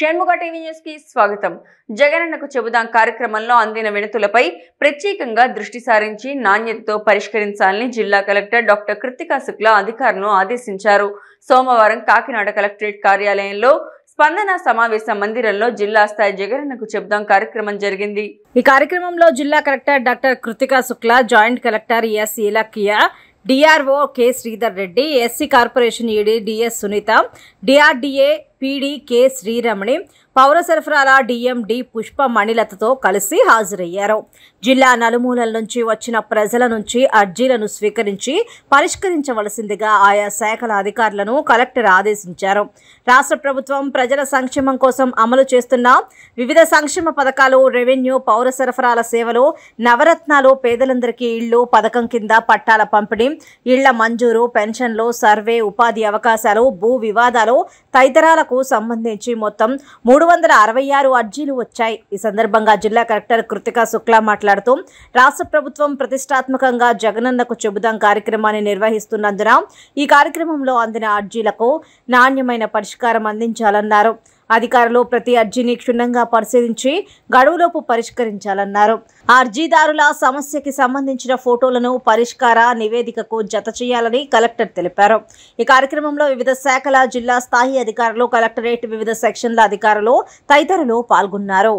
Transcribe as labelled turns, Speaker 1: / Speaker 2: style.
Speaker 1: Shanmukha TV news కి స్వాగతం జగనన్నకు చెబుదాం కార్యక్రమంలో అందిన వినతులపై ప్రత్యేకంగా దృష్టి సారించి నాణ్యతతో పరిష్కరించాలని జిల్లా కలెక్టర్ డాక్టర్ కృతికా శుక్లా అధికారులను ఆదేశించారు సోమవారం కాకినాడ కలెక్టరేట్ కార్యాలయంలో స్పందన సమావేశ మందిరంలో జిల్లా స్థాయి జగనన్నకు చెబుదాం కార్యక్రమం జరిగింది
Speaker 2: ఈ కార్యక్రమంలో జిల్లా collector doctor Kritika Shukla joint collector S Ilakiya DRO K Sridhar Reddy SC corporation ED DS Sunitha DRDA PD K Sriramani పౌర సరఫరాల డిఎండి పుష్ప మణిలతతో కలిసి హాజరయ్యారు జిల్లా నలుమూలల నుంచి వచ్చిన ప్రజల నుంచి అర్జీలను స్వీకరించి పరిష్కరించవలసిందిగా ఆయా శాఖల అధికారులను కలెక్టర్ ఆదేశించారు రాష్ట్ర ప్రభుత్వం ప్రజల సంక్షేమం కోసం అమలు చేస్తున్న వివిధ సంక్షేమ పథకాలు రెవెన్యూ పౌర సరఫరాల సేవలు నవరత్నాలు పేదలందరికీ ఇళ్లు పథకం కింద పట్టాల పంపిణీ ఇళ్ల మంజూరు పెన్షన్లు సర్వే ఉపాధి అవకాశాలు భూ వివాదాలు తదితరాల జిల్లాకు సంబంధించి మొత్తం మూడు వందల అరవై ఆరు అర్జీలు వచ్చాయి ఈ సందర్భంగా జిల్లా కలెక్టర్ కృతిక శుక్లా మాట్లాడుతూ రాష్ట్ర ప్రభుత్వం ప్రతిష్టాత్మకంగా జగనన్నకు చెబుదాం కార్యక్రమాన్ని నిర్వహిస్తున్నందున ఈ కార్యక్రమంలో అందిన అర్జీలకు నాణ్యమైన పరిష్కారం అందించాలన్నారు అధికారులు ప్రతి అర్జీని క్షుణ్ణంగా పరిశీలించి గడువులోపు పరిష్కరించాలన్నారు అర్జీదారుల సమస్యకి సంబంధించిన ఫోటోలను పరిష్కార నివేదికకు జత చేయాలని కలెక్టర్ తెలిపారు ఈ కార్యక్రమంలో వివిధ శాఖల జిల్లా స్థాయి అధికారులు కలెక్టరేట్ వివిధ సెక్షన్ల అధికారులు తదితరులు పాల్గొన్నారు